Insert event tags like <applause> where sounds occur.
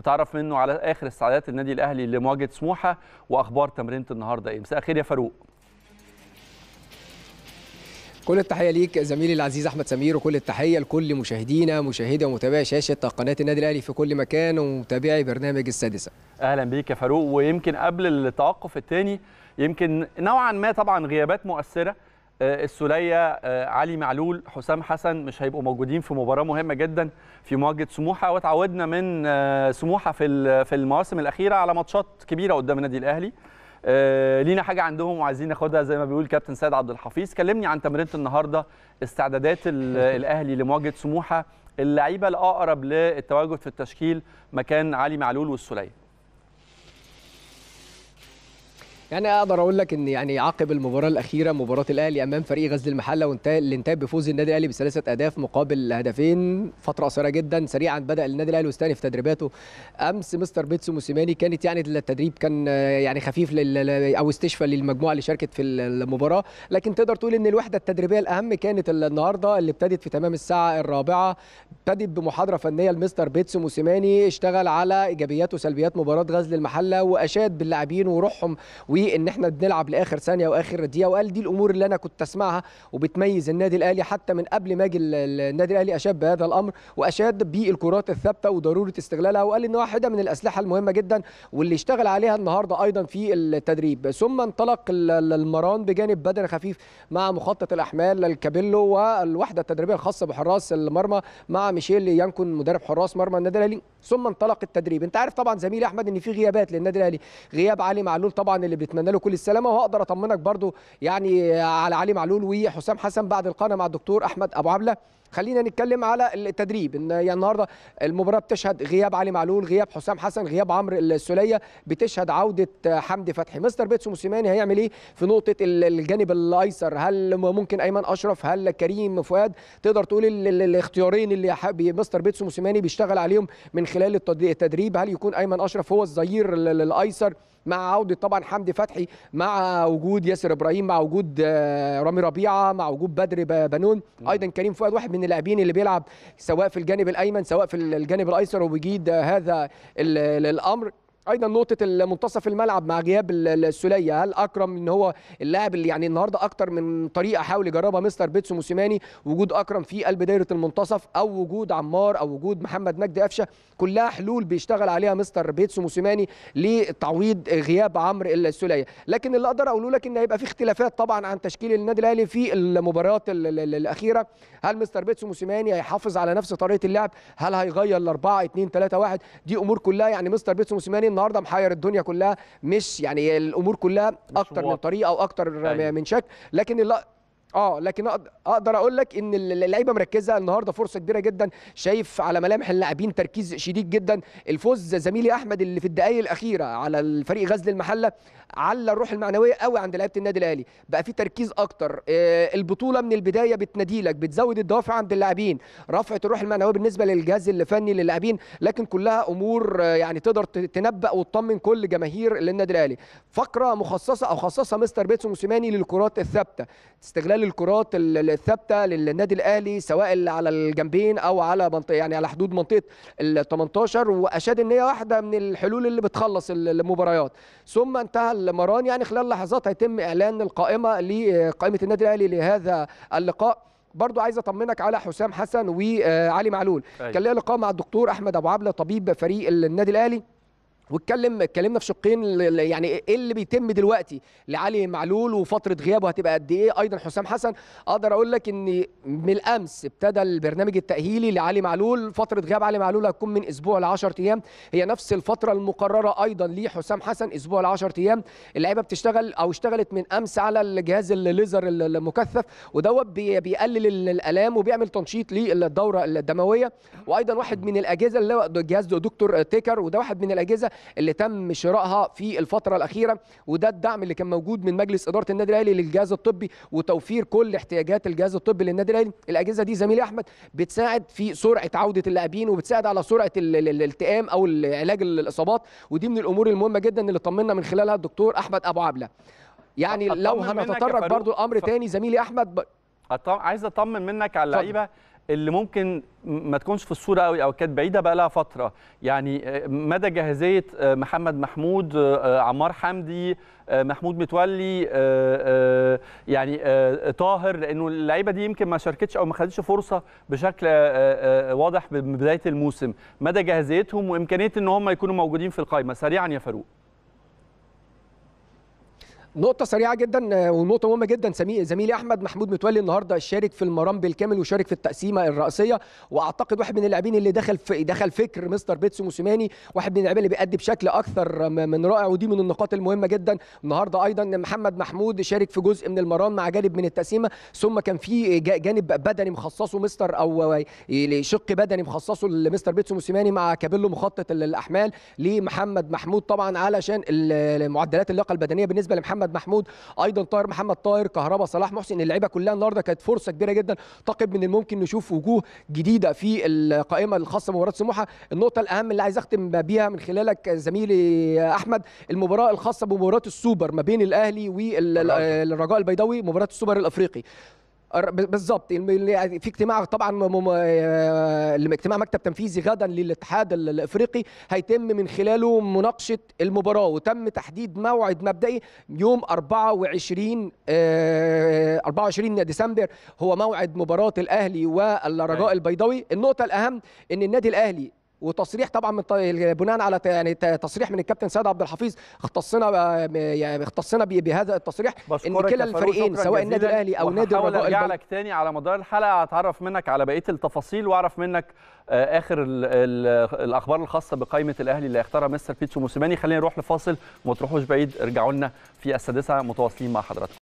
نتعرف منه على اخر استعدادات النادي الاهلي لمواجهه سموحه واخبار تمرينه النهارده ايه مساء الخير يا فاروق كل التحيه ليك زميلي العزيز احمد سمير وكل التحيه لكل مشاهدينا مشاهدي ومتابعي شاشه قناه النادي الاهلي في كل مكان ومتابعي برنامج السادسه اهلا بيك يا فاروق ويمكن قبل التوقف الثاني يمكن نوعا ما طبعا غيابات مؤثره آه، السليه آه، علي معلول حسام حسن مش هيبقوا موجودين في مباراه مهمه جدا في مواجهه سموحه وتعودنا من آه، سموحه في في المواسم الاخيره على ماتشات كبيره قدام النادي الاهلي لينا حاجه عندهم وعايزين ناخدها زي ما بيقول كابتن سيد عبد الحفيظ كلمني عن تمرينه النهارده استعدادات <laughs> الاهلي لمواجهه سموحه اللعيبه الاقرب للتواجد في التشكيل مكان علي معلول والسليه يعني اقدر اقول لك ان يعني عقب المباراه الاخيره مباراه الاهلي امام فريق غزل المحله وانتهى انتهى بفوز النادي الاهلي بثلاثه اهداف مقابل هدفين فتره قصيره جدا سريعا بدا النادي الاهلي واستأنف في تدريباته امس مستر بيتسو موسيماني كانت يعني التدريب كان يعني خفيف لل او استشفى للمجموعه اللي شاركت في المباراه لكن تقدر تقول ان الوحده التدريبيه الاهم كانت النهارده اللي ابتدت في تمام الساعه الرابعه ابتدت بمحاضره فنيه لمستر بيتسو موسيماني اشتغل على ايجابيات وسلبيات مباراه غزل المحله واشاد باللاعبين وروحهم وان احنا بنلعب لاخر ثانيه واخر دقيقه وقال دي الامور اللي انا كنت اسمعها وبتميز النادي الاهلي حتى من قبل ما اجي النادي الاهلي اشاد بهذا الامر واشاد بالكرات الثابته وضروره استغلالها وقال ان واحده من الاسلحه المهمه جدا واللي اشتغل عليها النهارده ايضا في التدريب ثم انطلق المران بجانب بدن خفيف مع مخطط الاحمال الكابيلو والوحده التدريبيه الخاصه بحراس المرمى مع ميشيل يانكون مدرب حراس مرمى النادي الاهلي ثم انطلق التدريب انت عارف طبعا زميلي احمد ان في غيابات للنادي الاهلي غياب علي معلول طبعا اللي بنتمنى له كل السلامه وهقدر اطمنك برضو يعني على علي معلول وحسام حسن بعد القناه مع الدكتور احمد ابو عبله خلينا نتكلم على التدريب ان يعني النهارده المباراه بتشهد غياب علي معلول غياب حسام حسن غياب عمرو السوليه بتشهد عوده حمدي فتحي مستر بيتسو موسيماني هيعمل ايه في نقطه الجانب الايسر هل ممكن ايمن اشرف هل كريم فؤاد تقدر تقول الاختيارين اللي مستر بيتسو موسيماني بيشتغل عليهم من خلال التدريب هل يكون ايمن اشرف هو الظهير الايسر مع عوده طبعا حمدي فتحي مع وجود ياسر ابراهيم مع وجود آه، رامي ربيعه مع وجود بدر بنون ايضا كريم فؤاد واحد من اللاعبين اللي بيلعب سواء في الجانب الايمن سواء في الجانب الايسر وبيجيد آه، هذا الامر ايضا نقطه منتصف الملعب مع غياب السليه هل اكرم ان هو اللاعب اللي يعني النهارده اكتر من طريقه حاول يجربها مستر بيتسو موسيماني وجود اكرم في قلب دايره المنتصف او وجود عمار او وجود محمد مجدي قفشه كلها حلول بيشتغل عليها مستر بيتسو موسيماني لتعويض غياب عمرو السليه لكن اللي اقدر اقوله لك ان هيبقى في اختلافات طبعا عن تشكيل النادي الاهلي في المباريات الاخيره هل مستر بيتسو موسيماني هيحافظ على نفس طريقه اللعب هل هيغير ل 4 2 3 1 دي امور كلها يعني مستر بيتسو موسيماني النهارده محير الدنيا كلها مش يعني الامور كلها اكتر من طريقه او اكتر أيوه. من شكل لكن اه لكن اقدر اقول لك ان اللعيبه مركزه النهارده فرصه كبيره جدا شايف على ملامح اللاعبين تركيز شديد جدا الفوز زميلي احمد اللي في الدقائق الاخيره على الفريق غزل المحله على الروح المعنويه قوي عند لعيبه النادي الاهلي بقى في تركيز اكتر آه، البطوله من البدايه بتناديلك بتزود الدوافع عند اللاعبين رفعت الروح المعنويه بالنسبه للجهاز الفني للاعبين لكن كلها امور آه، يعني تقدر تنبأ وتطمن كل جماهير النادي الاهلي فقره مخصصه او خصصها مستر بيتسو موسيماني للكرات الثابته استغلال استغلال الكرات الثابته للنادي الاهلي سواء على الجنبين او على منطقه يعني على حدود منطقه ال 18 واشاد ان هي واحده من الحلول اللي بتخلص المباريات ثم انتهى المران يعني خلال لحظات هيتم اعلان القائمه لقائمه النادي الاهلي لهذا اللقاء برضو عايز اطمنك على حسام حسن وعلي معلول أيوة. كان ليا لقاء مع الدكتور احمد ابو عبله طبيب فريق النادي الاهلي واتكلم اتكلمنا في شقين يعني إيه-, ايه اللي بيتم دلوقتي لعلي معلول وفتره غيابه هتبقى قد ايه ايضا حسام حسن اقدر اقول لك ان من الامس ابتدى البرنامج التاهيلي لعلي معلول فتره غياب علي معلول هتكون من اسبوع ل 10 ايام هي نفس الفتره المقرره ايضا لحسام حسن اسبوع ل 10 ايام اللعيبه بتشتغل او اشتغلت من امس على الجهاز الليزر المكثف ودوت بيقلل الالام وبيعمل تنشيط للدوره الدمويه وايضا واحد من الاجهزه اللي هو جهاز دكتور تيكر وده واحد من الاجهزه اللي تم شرائها في الفتره الاخيره وده الدعم اللي كان موجود من مجلس اداره النادي الاهلي للجهاز الطبي وتوفير كل احتياجات الجهاز الطبي للنادي الاهلي الاجهزه دي زميلي احمد بتساعد في سرعه عوده اللاعبين وبتساعد على سرعه الالتئام او علاج الاصابات ودي من الامور المهمه جدا اللي طمنا من خلالها الدكتور احمد ابو عبله يعني لو هنتطرق برضو الامر ف... تاني زميلي احمد ب... عايز اطمن منك على اللعيبه اللي ممكن ما تكونش في الصوره قوي او كانت بعيده بقى لها فتره يعني آه، مدى جاهزيه آه، محمد محمود آه، عمار حمدي محمود متولي يعني طاهر لانه اللعيبه دي يمكن ما شاركتش او ما خدتش فرصه بشكل واضح من بدايه الموسم مدى جاهزيتهم وامكانيه ان هم يكونوا موجودين في القائمه سريعا يا فاروق نقطة سريعة جدا آه، ونقطة مهمة جدا زميلي أحمد محمود متولي النهارده شارك في المرام بالكامل وشارك في التقسيمة الرئيسية وأعتقد واحد من اللاعبين اللي دخل في دخل فكر مستر بيتسو موسيماني واحد من اللاعبين اللي بيأدي بشكل أكثر من رائع ودي من النقاط المهمة جدا النهارده أيضا محمد محمود شارك في جزء من المرام مع جانب من التقسيمة ثم كان في جانب بدني مخصصه مستر أو شق بدني مخصصه لمستر بيتسو موسيماني مع كابيلو مخطط الأحمال لمحمد محمود طبعا علشان معدلات اللياقة البدنية بالنسبة لمحمد محمد محمود ايضا طاهر محمد طاهر كهربا صلاح محسن اللعيبه كلها النهارده كانت فرصه كبيره جدا اعتقد من الممكن نشوف وجوه جديده في القائمه الخاصه بمباراه سموحه النقطه الاهم اللي عايز اختم بيها من خلالك زميلي احمد المباراه الخاصه بمباراه السوبر ما بين الاهلي والرجاء البيضاوي مباراه السوبر الافريقي بالظبط يعني في اجتماع طبعا آه، اجتماع مكتب تنفيذي غدا للاتحاد الافريقي هيتم من خلاله مناقشه المباراه وتم تحديد موعد مبدئي يوم 24 24 آه، ديسمبر هو موعد مباراه الاهلي والرجاء أيوة. البيضاوي النقطه الاهم ان النادي الاهلي وتصريح طبعا من بناء على يعني تصريح من الكابتن سيد عبد الحفيظ اختصنا يعني اختصنا بهذا التصريح ان كلا الفريقين سواء النادي الاهلي او نادي الرجاء ارجع لك تاني على مدار الحلقه اتعرف منك على بقيه التفاصيل واعرف منك آه، اخر ال ال الاخبار الخاصه بقائمه الاهلي اللي هيختارها مستر بيتسو موسيماني خلينا نروح لفاصل وما تروحوش بعيد ارجعوا لنا في السادسه متواصلين مع حضراتكم